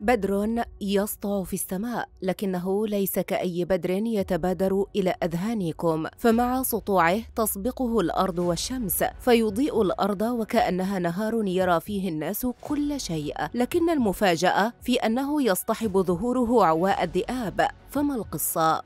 بدر يسطع في السماء لكنه ليس كأي بدر يتبادر إلى أذهانكم فمع سطوعه تسبقه الأرض والشمس فيضيء الأرض وكأنها نهار يرى فيه الناس كل شيء لكن المفاجأة في أنه يصطحب ظهوره عواء الذئاب فما القصة؟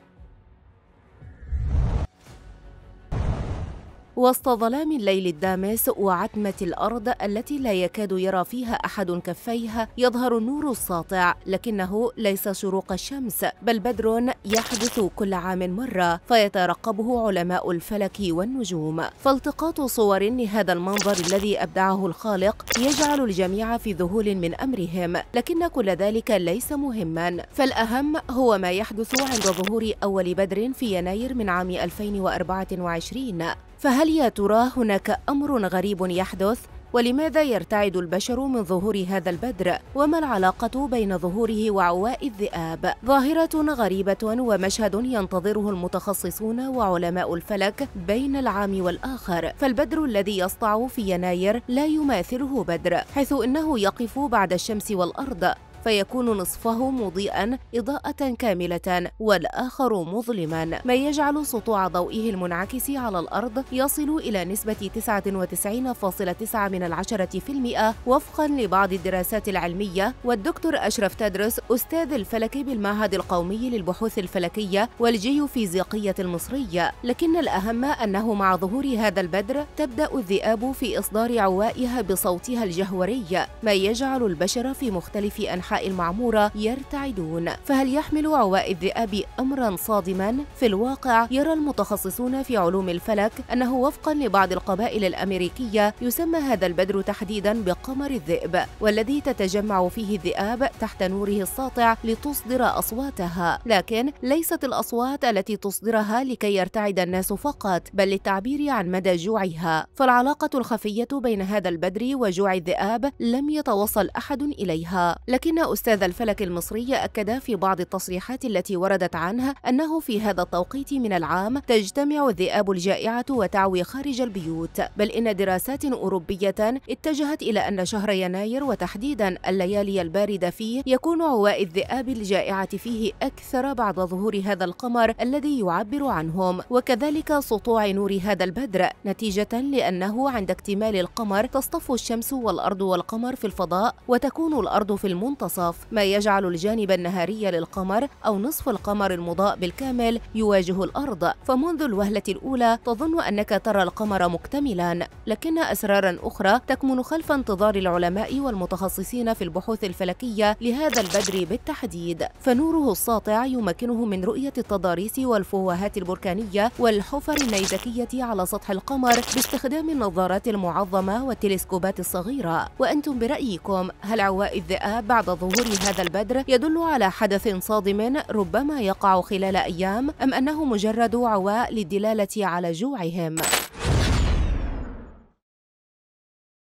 وسط ظلام الليل الدامس وعتمة الأرض التي لا يكاد يرى فيها أحد كفيها يظهر النور الساطع لكنه ليس شروق الشمس بل بدر يحدث كل عام مرة فيترقبه علماء الفلك والنجوم فالتقاط صور لهذا المنظر الذي أبدعه الخالق يجعل الجميع في ذهول من أمرهم لكن كل ذلك ليس مهما فالأهم هو ما يحدث عند ظهور أول بدر في يناير من عام 2024 فهل يا ترى هناك أمر غريب يحدث؟ ولماذا يرتعد البشر من ظهور هذا البدر وما العلاقه بين ظهوره وعواء الذئاب ظاهره غريبه ومشهد ينتظره المتخصصون وعلماء الفلك بين العام والاخر فالبدر الذي يسطع في يناير لا يماثله بدر حيث انه يقف بعد الشمس والارض فيكون نصفه مضيئا إضاءة كاملة والآخر مظلما ما يجعل سطوع ضوئه المنعكس على الأرض يصل إلى نسبة 99.9 من العشرة في المئة وفقا لبعض الدراسات العلمية والدكتور أشرف تدرس أستاذ الفلك بالمعهد القومي للبحوث الفلكية والجيوفيزيقية المصرية لكن الأهم أنه مع ظهور هذا البدر تبدأ الذئاب في إصدار عوائها بصوتها الجهوري ما يجعل البشر في مختلف أنحاء المعمورة يرتعدون فهل يحمل عواء الذئاب أمرا صادما؟ في الواقع يرى المتخصصون في علوم الفلك أنه وفقا لبعض القبائل الأمريكية يسمى هذا البدر تحديدا بقمر الذئب والذي تتجمع فيه الذئاب تحت نوره الساطع لتصدر أصواتها لكن ليست الأصوات التي تصدرها لكي يرتعد الناس فقط بل للتعبير عن مدى جوعها فالعلاقة الخفية بين هذا البدر وجوع الذئاب لم يتوصل أحد إليها لكن أستاذ الفلك المصري أكد في بعض التصريحات التي وردت عنه أنه في هذا التوقيت من العام تجتمع الذئاب الجائعة وتعوي خارج البيوت بل إن دراسات أوروبية اتجهت إلى أن شهر يناير وتحديدا الليالي الباردة فيه يكون عواء الذئاب الجائعة فيه أكثر بعد ظهور هذا القمر الذي يعبر عنهم وكذلك سطوع نور هذا البدر نتيجة لأنه عند اكتمال القمر تصطف الشمس والأرض والقمر في الفضاء وتكون الأرض في المنتصف المنتصف ما يجعل الجانب النهاري للقمر أو نصف القمر المضاء بالكامل يواجه الأرض فمنذ الوهلة الأولى تظن أنك ترى القمر مكتملا لكن أسرارا أخرى تكمن خلف انتظار العلماء والمتخصصين في البحوث الفلكية لهذا البدر بالتحديد فنوره الساطع يمكنه من رؤية التضاريس والفوهات البركانية والحفر النيزكية على سطح القمر باستخدام النظارات المعظمة والتلسكوبات الصغيرة وأنتم برأيكم هل عواء الذئاب بعد ظهور هذا البدر يدل على حدث صادم ربما يقع خلال أيام أم أنه مجرد عواء للدلالة على جوعهم